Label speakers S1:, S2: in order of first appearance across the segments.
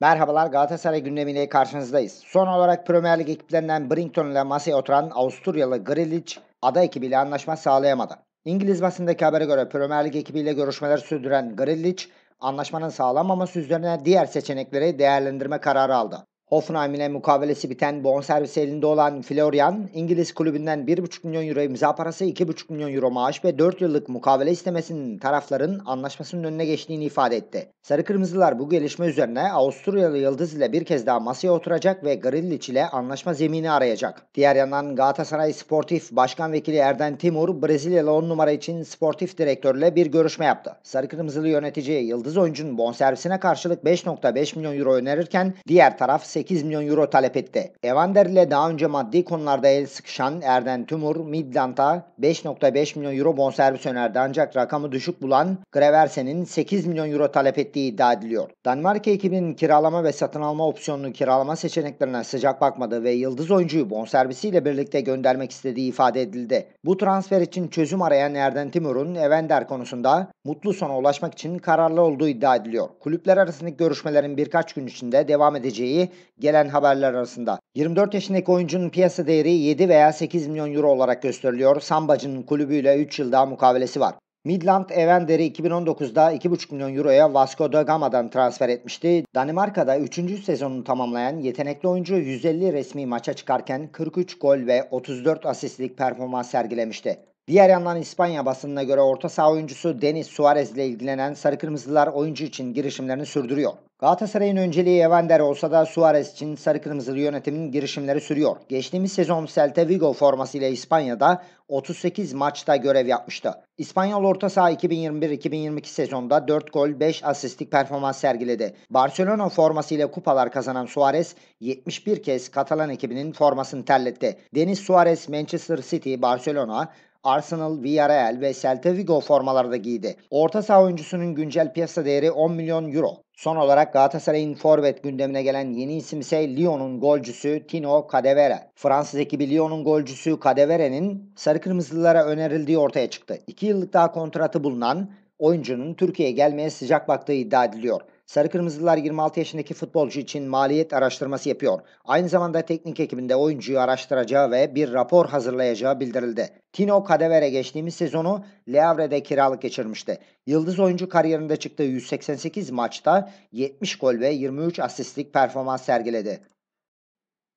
S1: Merhabalar Galatasaray gündemiyle karşınızdayız. Son olarak Premier Lig ekiplerinden Brington ile masaya oturan Avusturyalı Grilich ada ekibiyle anlaşma sağlayamadı. İngiliz basındaki habere göre Premier Lig ekibiyle görüşmeler sürdüren Grilich anlaşmanın sağlanmaması üzerine diğer seçenekleri değerlendirme kararı aldı. Hoffenheim ile mukavelesi biten bonservis elinde olan Florian, İngiliz kulübünden 1,5 milyon euro imza parası, 2,5 milyon euro maaş ve 4 yıllık mukavele istemesinin tarafların anlaşmasının önüne geçtiğini ifade etti. Sarı Kırmızılar bu gelişme üzerine Avusturyalı Yıldız ile bir kez daha masaya oturacak ve Garilliç ile anlaşma zemini arayacak. Diğer yandan Galatasaray Sportif Başkan Vekili Erden Timur, Brezilyalı 10 numara için sportif direktörle bir görüşme yaptı. Sarı Kırmızılı yöneticiye Yıldız oyuncunun bonservisine karşılık 5.5 milyon euro önerirken diğer taraf 8 8 milyon euro talep etti. Evander ile daha önce maddi konularda el sıkışan Erden Tümur, Midland'a 5.5 milyon euro bonservis önerdi ancak rakamı düşük bulan Greversen'in 8 milyon euro talep ettiği iddia ediliyor. Danimarka ekibinin kiralama ve satın alma opsiyonunu kiralama seçeneklerine sıcak bakmadı ve yıldız oyuncuyu bonservisiyle birlikte göndermek istediği ifade edildi. Bu transfer için çözüm arayan Erden Timur'un Evander konusunda mutlu sona ulaşmak için kararlı olduğu iddia ediliyor. Kulüpler arasındaki görüşmelerin birkaç gün içinde devam edeceği gelen haberler arasında. 24 yaşındaki oyuncunun piyasa değeri 7 veya 8 milyon euro olarak gösteriliyor. Sambacı'nın kulübüyle 3 yıl daha mukavelesi var. Midland Evender'i 2019'da 2,5 milyon euroya Vasco da Gama'dan transfer etmişti. Danimarka'da 3. sezonunu tamamlayan yetenekli oyuncu 150 resmi maça çıkarken 43 gol ve 34 asistlik performans sergilemişti. Diğer yandan İspanya basınına göre orta saha oyuncusu Denis Suarez ile ilgilenen Sarı Kırmızılar oyuncu için girişimlerini sürdürüyor. Galatasaray'ın önceliği Evander olsa da Suarez için Sarı Kırmızılı yönetimin girişimleri sürüyor. Geçtiğimiz sezon Celta Vigo formasıyla İspanya'da 38 maçta görev yapmıştı. İspanyol orta saha 2021-2022 sezonda 4 gol 5 asistlik performans sergiledi. Barcelona formasıyla kupalar kazanan Suarez 71 kez Katalan ekibinin formasını terletti. Deniz Suarez Manchester City, Barcelona, Arsenal, Villarreal ve Celta Vigo formaları giydi. Orta saha oyuncusunun güncel piyasa değeri 10 milyon euro. Son olarak Galatasaray'ın forvet gündemine gelen yeni isim ise Lyon'un golcüsü Tino Kadevere. Fransız ekibi Lyon'un golcüsü Kadevere'nin sarı kırmızılara önerildiği ortaya çıktı. 2 yıllık daha kontratı bulunan oyuncunun Türkiye'ye gelmeye sıcak baktığı iddia ediliyor. Sarı Kırmızılar 26 yaşındaki futbolcu için maliyet araştırması yapıyor. Aynı zamanda teknik ekibinde oyuncuyu araştıracağı ve bir rapor hazırlayacağı bildirildi. Tino Kadevere geçtiğimiz sezonu Le Havre'de kiralık geçirmişti. Yıldız oyuncu kariyerinde çıktığı 188 maçta 70 gol ve 23 asistlik performans sergiledi.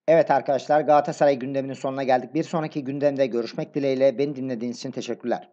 S1: Evet arkadaşlar Galatasaray gündeminin sonuna geldik. Bir sonraki gündemde görüşmek dileğiyle beni dinlediğiniz için teşekkürler.